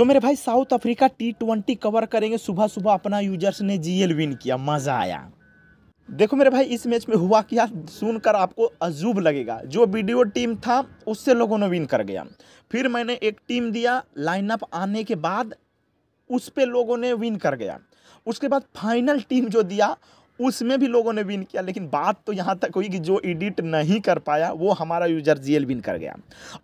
तो मेरे भाई South Africa T twenty cover करेंगे सुबह सुबह अपना यूजर्स ने जीएल विन किया मज़ा आया देखो मेरे भाई इस मैच में हुआ क्या सुनकर आपको अजूब लगेगा जो वीडियो टीम था उससे लोगों ने विन कर गया फिर मैंने एक टीम दिया लाइनअप आने के बाद उस पर लोगों ने विन कर गया उसके बाद फाइनल टीम जो दिया उसमें भी लोगों ने विन किया लेकिन बात तो यहाँ तक हुई कि जो एडिट नहीं कर पाया वो हमारा यूजर जीएल विन कर गया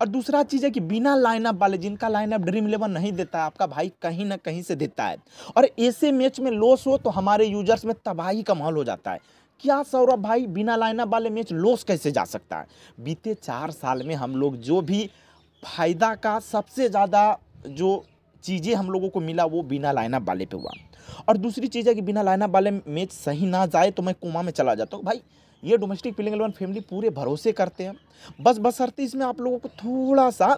और दूसरा चीज़ है कि बिना लाइनअप वाले जिनका लाइनअप ड्रीम इलेवन नहीं देता है आपका भाई कहीं ना कहीं से देता है और ऐसे मैच में लॉस हो तो हमारे यूजर्स में तबाही का माहौल हो जाता है क्या सौरभ भाई बिना लाइनअप वाले मैच लॉस कैसे जा सकता है बीते चार साल में हम लोग जो भी फायदा का सबसे ज़्यादा जो चीज़ें हम लोगों को मिला वो बिना लाइनअप वाले पे हुआ और दूसरी चीज़ है कि बिना लाइनअप वाले मैच सही ना जाए तो मैं कुमा में चला जाता हूँ भाई ये डोमेस्टिक प्लेइंग एलेवन फैमिली पूरे भरोसे करते हैं बस बसरते इसमें आप लोगों को थोड़ा सा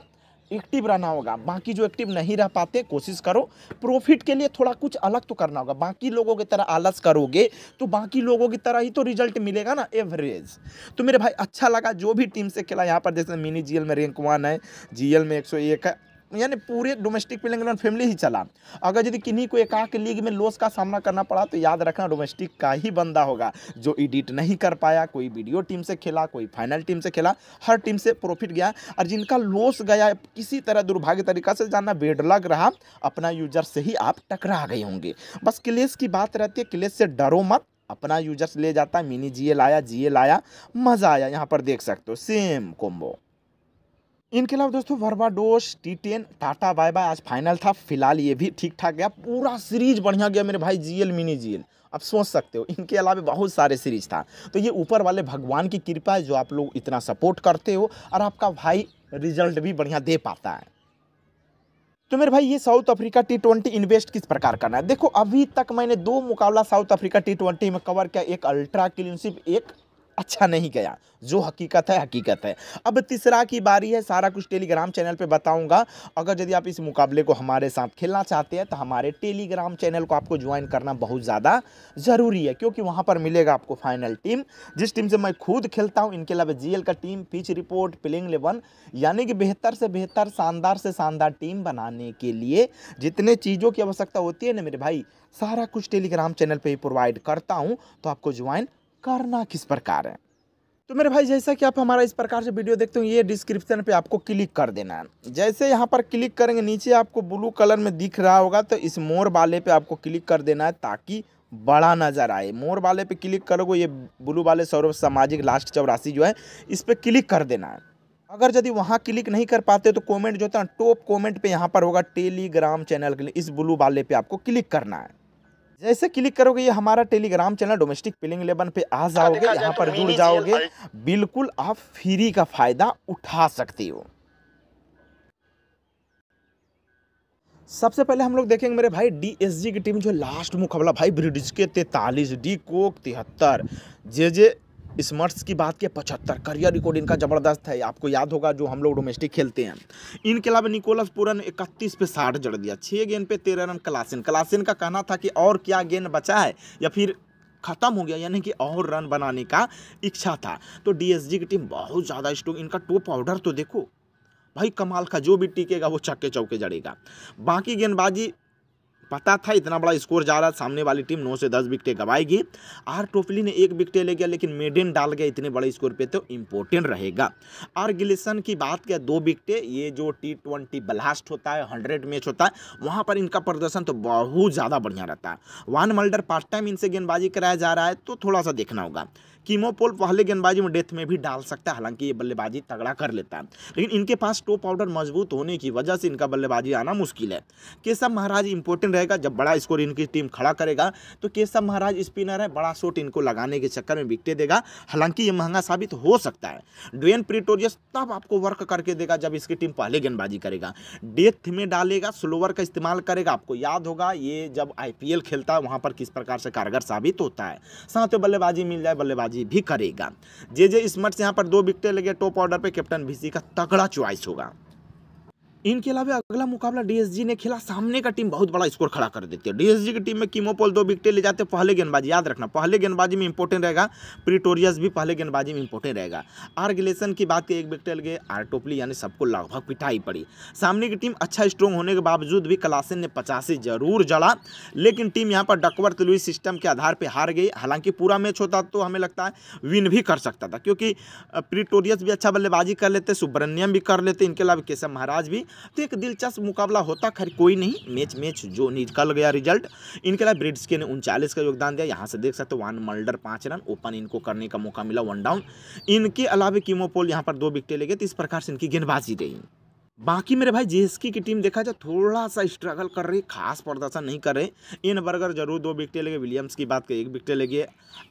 एक्टिव रहना होगा बाकी जो एक्टिव नहीं रह पाते कोशिश करो प्रॉफिट के लिए थोड़ा कुछ अलग तो करना होगा बाकी लोगों की तरह आलस करोगे तो बाकी लोगों की तरह ही तो रिजल्ट मिलेगा ना एवरेज तो मेरे भाई अच्छा लगा जो भी टीम से खेला यहाँ पर जैसे मिनी जीएल में रैंक वन है जीएल में 101 है यानी पूरे डोमेस्टिक प्लेइंग फैमिली ही चला अगर यदि किन्हीं को एकाक लीग में लॉस का सामना करना पड़ा तो याद रखना डोमेस्टिक का ही बंदा होगा जो एडिट नहीं कर पाया कोई वीडियो टीम से खेला कोई फाइनल टीम से खेला हर टीम से प्रॉफिट गया और जिनका लॉस गया किसी तरह दुर्भाग्य तरीका से जानना बेड लग रहा अपना यूजर से ही आप टकरा गए होंगे बस क्लेश की बात रहती है क्लेश से डरो मत अपना यूजर्स ले जाता मिनी जीए लाया आया लाया आया मज़ा आया यहाँ पर देख सकते हो सेम कोम्बो इनके अलावा दोस्तों Barbados T ten tata bye bye आज फाइनल था फिलहाल ये भी ठीक ठाक गया पूरा सीरीज बढ़िया गया मेरे भाई जीएल मिनी जीएल आप सोच सकते हो इनके अलावा बहुत सारे सीरीज था तो ये ऊपर वाले भगवान की कृपा है जो आप लोग इतना सपोर्ट करते हो और आपका भाई रिजल्ट भी बढ़िया दे पाता है तो मेरे भाई ये South Africa T twenty invest किस प्रकार करना है देखो अभी तक मैंने दो मुकाबला साउथ अफ्रीका टी ट्वेंटी में कवर किया एक अल्ट्रा क्लिनशिप एक अच्छा नहीं गया जो हकीकत है हकीकत है अब तीसरा की बारी है सारा कुछ टेलीग्राम चैनल पे बताऊंगा अगर यदि आप इस मुकाबले को हमारे साथ खेलना चाहते हैं तो हमारे टेलीग्राम चैनल को आपको ज्वाइन करना बहुत ज़्यादा ज़रूरी है क्योंकि वहाँ पर मिलेगा आपको फाइनल टीम जिस टीम से मैं खुद खेलता हूँ इनके अलावा जी का team pitch report playing eleven यानी कि बेहतर से बेहतर शानदार से शानदार टीम बनाने के लिए जितने चीज़ों की आवश्यकता होती है ना मेरे भाई सारा कुछ टेलीग्राम चैनल पर ही प्रोवाइड करता हूँ तो आपको ज्वाइन करना किस प्रकार है तो मेरे भाई जैसा कि आप हमारा इस प्रकार से वीडियो देखते हो ये डिस्क्रिप्शन पे आपको क्लिक कर देना है जैसे यहाँ पर क्लिक करेंगे नीचे आपको ब्लू कलर में दिख रहा होगा तो इस मोर वाले पे आपको क्लिक कर देना है ताकि बड़ा नज़र आए मोर वाले पे क्लिक करोगे ये ब्लू वाले सौरभ सामाजिक लास्ट चौरासी जो है इस पर क्लिक कर देना है अगर यदि वहाँ क्लिक नहीं कर पाते तो कॉमेंट जो होता है टॉप कॉमेंट पर यहाँ पर होगा टेलीग्राम चैनल के लिए इस ब्लू वाले पर आपको क्लिक करना है जैसे क्लिक करोगे ये हमारा Telegram channel domestic playing eleven पे आ जाओगे यहाँ तो पर जुड़ जाओगे बिल्कुल आप फ्री का फायदा उठा सकते हो सबसे पहले हम लोग देखेंगे मेरे भाई डीएसजी की टीम जो लास्ट मुकाबला भाई ब्रिटिश के तैतालीस डी कोक तिहत्तर जे जे स्मर्ट्स की बात किया पचहत्तर करियर रिकॉर्ड इनका ज़बरदस्त है आपको याद होगा जो हम लोग डोमेस्टिक खेलते हैं इनके अलावा निकोलस ने इकतीस पे साठ जड़ दिया छः गेंद पे तेरह रन कलासिन कलासिन का कहना था कि और क्या गेंद बचा है या फिर खत्म हो गया यानी कि और रन बनाने का इच्छा था तो डीएसजी की टीम बहुत ज़्यादा स्ट्रोंग इनका टॉप ऑर्डर तो देखो भाई कमाल का जो भी टीकेगा वो चक्के चौके जड़ेगा बाकी गेंदबाजी पता था इतना बड़ा स्कोर जा रहा है सामने वाली टीम नौ से दस विकटें गवाएगी आर टोफली ने एक विकटें ले गया लेकिन मेडन डाल गया इतने बड़े स्कोर पे तो इम्पोर्टेंट रहेगा आर गिलिसन की बात क्या दो विकटें ये जो टी ट्वेंटी ब्लास्ट होता है हंड्रेड मैच होता है वहाँ पर इनका प्रदर्शन तो बहुत ज़्यादा बढ़िया रहता है वन मल्डर पार्ट टाइम इनसे गेंदबाजी कराया जा रहा है तो थोड़ा सा देखना होगा कीमोपोल पहले गेंदबाजी में डेथ में भी डाल सकता है हालांकि ये बल्लेबाजी तगड़ा कर लेता है लेकिन इनके पास टॉप ऑर्डर मजबूत होने की वजह से इनका बल्लेबाजी आना मुश्किल है केशव महाराज इंपॉर्टेंट रहेगा जब बड़ा स्कोर इनकी टीम खड़ा करेगा तो केशव महाराज स्पिनर है बड़ा शॉट इनको लगाने के चक्कर में बिकटे देगा हालांकि ये महंगा साबित हो सकता है ड्वेन प्रिटोरियस तब आपको वर्क करके देगा जब इसकी टीम पहले गेंदबाजी करेगा डेथ में डालेगा स्लोवर का इस्तेमाल करेगा आपको याद होगा ये जब आईपीएल खेलता है वहाँ पर किस प्रकार से कारगर साबित होता है साथ बल्लेबाजी मिल जाए बल्लेबाजी बल्लेबाजी भी करेगा जे जे स्मर्ट से यहाँ पर दो विकटें लगे टॉप ऑर्डर पर कैप्टन भिसी का तगड़ा च्वाइस होगा इनके अलावा अगला मुकाबला डीएसजी ने खेला सामने का टीम बहुत बड़ा स्कोर खड़ा कर देती है डीएसजी की टीम में कीमोपोल दो विकटे ले जाते पहले गेंदबाजी याद रखना पहले गेंदबाजी में इंपॉर्टेंट रहेगा प्रिटोरियस भी पहले गेंदबाजी में इंपॉर्टेंट रहेगा आर गिलेशन की बात की एक ले लगे आर टोपली यानी सबको लगभग पिटाई पड़ी सामने की टीम अच्छा स्ट्रॉन्ग होने के बावजूद भी कलासन ने पचासी जरूर जड़ा लेकिन टीम यहाँ पर डकवर लुई सिस्टम के आधार पर हार गई हालांकि पूरा मैच होता तो हमें लगता है विन भी कर सकता था क्योंकि प्रिटोरियस भी अच्छा बल्लेबाजी कर लेते सुब्रमण्यम भी कर लेते इनके अलावा केशव महाराज भी तो एक दिलचस्प मुकाबला होता खैर कोई नहीं मैच मैच जो निकल गया रिजल्ट इनके अलावा ब्रिड्स के ने उनचालीस का योगदान दिया यहाँ से देख सकते वन मल्डर पाँच रन ओपन इनको करने का मौका मिला वन डाउन इनके अलावा किमोपोल यहाँ पर दो विकटें ले गए तो इस प्रकार से इनकी गेंदबाजी रही बाकी मेरे भाई जेएसके की टीम देखा जाए थोड़ा सा स्ट्रगल कर रही खास प्रदर्शन नहीं कर रहे इन बर्गर जरूर दो विकटें लगे विलियम्स की बात करें एक विकटें लगे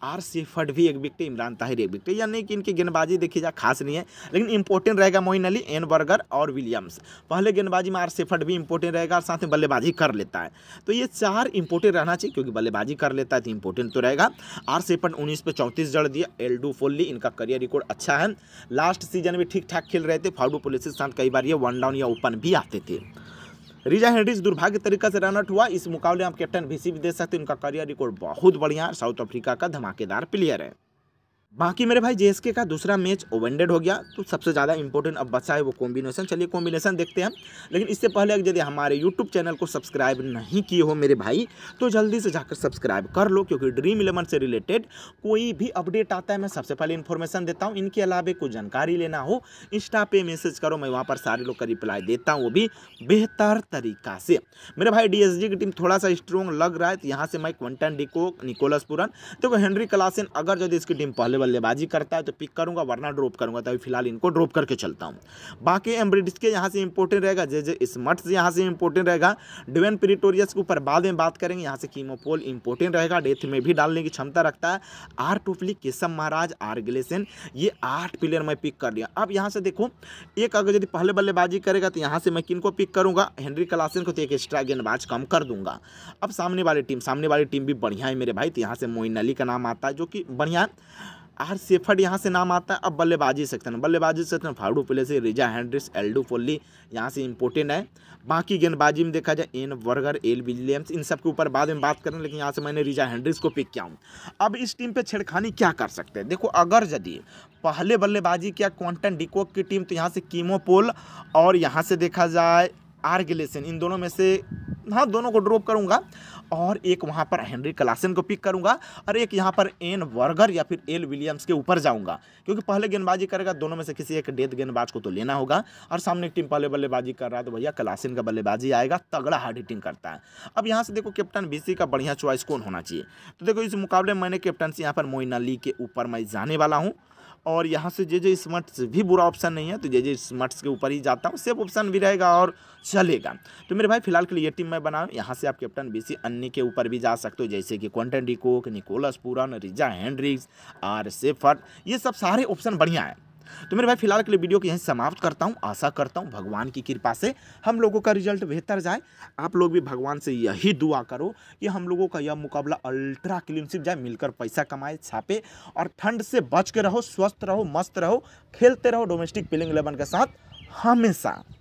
आर सेफर्ड भी एक विकटे इमरान ताहिर एक विकटें यानी कि इनकी गेंदबाजी देखी जाए खास नहीं है लेकिन इंपॉर्टेंट रहेगा मोइन अली एन बर्गर और विलियम्स पहले गेंदबाजी में आर सेफर्ड भी इंपॉर्टेंट रहेगा और साथ में बल्लेबाजी कर लेता है तो ये चार इंपॉर्टेंट रहना चाहिए क्योंकि बल्लेबाजी कर लेता है तो इंपॉर्टेंट तो रहेगा आर सेफर्ड उन्नीस पे चौंतीस जड़ दिया एल्डू फोल्ली इनका करियर रिकॉर्ड अच्छा है लास्ट सीजन भी ठीक ठाक खेल रहे थे फाउडू पुलिस के साथ कई बार ये वन डाउन या ओपन भी आते थे रिजा हेनरीज दुर्भाग्य तरीका से रनआउट हुआ इस मुकाबले आप कैप्टन भी दे सकते हैं उनका करियर रिकॉर्ड बहुत बढ़िया साउथ अफ्रीका का धमाकेदार प्लेयर है बाकी मेरे भाई जेएसके का दूसरा मैच ओवेंडेड हो गया तो सबसे ज़्यादा इंपॉर्टेंट अब बचा है वो कॉम्बिनेशन चलिए कॉम्बिनेशन देखते हैं लेकिन इससे पहले अगर यदि हमारे यूट्यूब चैनल को सब्सक्राइब नहीं किए हो मेरे भाई तो जल्दी से जाकर सब्सक्राइब कर लो क्योंकि ड्रीम इलेवन से रिलेटेड कोई भी अपडेट आता है मैं सबसे पहले इन्फॉर्मेशन देता हूँ इनके अलावा कोई जानकारी लेना हो इंस्टा पे मैसेज करो मैं वहाँ पर सारे लोग का रिप्लाई देता हूँ वो भी बेहतर तरीका से मेरे भाई डी की टीम थोड़ा सा स्ट्रॉन्ग लग रहा है तो यहाँ से मैं क्वेंटन डिको को निकोलस पुरन देखो हेनरी क्लासिन अगर यदि इसकी टीम पहले बल्लेबाजी करता है तो पिक करूंगा वरना ड्रॉप करूँगा तभी फिलहाल इनको ड्रॉप करके चलता हूँ बाकी एम्ब्रिडिस के यहाँ से इंपोर्टेंट रहेगा जे जे स्मट्स यहां से इंपोर्टेंट रहेगा डिवेन प्रिटोरियस के ऊपर बाद में बात करेंगे यहाँ से कीमोपोल इंपोर्टेंट रहेगा डेथ में भी डालने की क्षमता रखता है आर टोपली केशव महाराज आर गिलेसन ये आठ प्लेयर मैं पिक कर लिया अब यहाँ से देखो एक अगर यदि पहले बल्लेबाजी करेगा तो यहाँ से मैं किन को पिक करूंगा हेनरी कलासन को तो एक एक्स्ट्रा गेंदबाज कम कर दूंगा अब सामने वाली टीम सामने वाली टीम भी बढ़िया है मेरे भाई तो यहाँ से मोइन अली का नाम आता है जो कि बढ़िया आर सेफर्ड यहाँ से नाम आता है अब बल्लेबाजी सेक्शन बल्लेबाजी सेक्शन फाड़ू से रिजा हैंड्रिस एल्डू फोल्ली यहाँ से इंपोर्टेंट है बाकी गेंदबाजी में देखा जाए एन वर्गर एल विलियम्स इन सब के ऊपर बाद में बात करें लेकिन यहाँ से मैंने रिजा हैंड्रिस को पिक किया हूँ अब इस टीम पर छेड़खानी क्या कर सकते हैं देखो अगर यदि पहले बल्लेबाजी किया क्वांटन डिकोक की टीम तो यहाँ से कीमोपोल और यहाँ से देखा जाए गिलेसन इन दोनों में से हाँ दोनों को ड्रॉप करूंगा और एक वहाँ पर हेनरी क्लासन को पिक करूंगा और एक यहाँ पर एन वर्गर या फिर एल विलियम्स के ऊपर जाऊँगा क्योंकि पहले गेंदबाजी करेगा दोनों में से किसी एक डेथ गेंदबाज को तो लेना होगा और सामने टीम पहले बल्लेबाजी कर रहा है तो भैया क्लासन का बल्लेबाजी आएगा तगड़ा हार्ड हिटिंग करता है अब यहाँ से देखो कैप्टन बी का बढ़िया चॉइस कौन होना चाहिए तो देखो इस मुकाबले में मैंने कैप्टनसी यहाँ पर मोइन अली के ऊपर मैं जाने वाला हूँ और यहाँ से जे जे स्मार्ट्स भी बुरा ऑप्शन नहीं है तो जे जे स्मार्ट्स के ऊपर ही जाता हूँ सेफ ऑप्शन भी रहेगा और चलेगा तो मेरे भाई फिलहाल के लिए ये टीम मैं बनाऊँ यहाँ से आप कैप्टन बी सी अन्य के ऊपर भी जा सकते हो जैसे कि Quinton de Kock Nicholas Pooran Reeza Hendricks आर सेफर्ट ये सब सारे ऑप्शन बढ़िया हैं तो मेरे भाई फिलहाल के लिए वीडियो को यहीं समाप्त करता हूँ आशा करता हूँ भगवान की कृपा से हम लोगों का रिजल्ट बेहतर जाए आप लोग भी भगवान से यही दुआ करो कि हम लोगों का यह मुकाबला अल्ट्रा क्लीनशिप जाए मिलकर पैसा कमाए छापे और ठंड से बच के रहो स्वस्थ रहो मस्त रहो खेलते रहो डोमेस्टिक प्लेइंग इलेवन के साथ हमेशा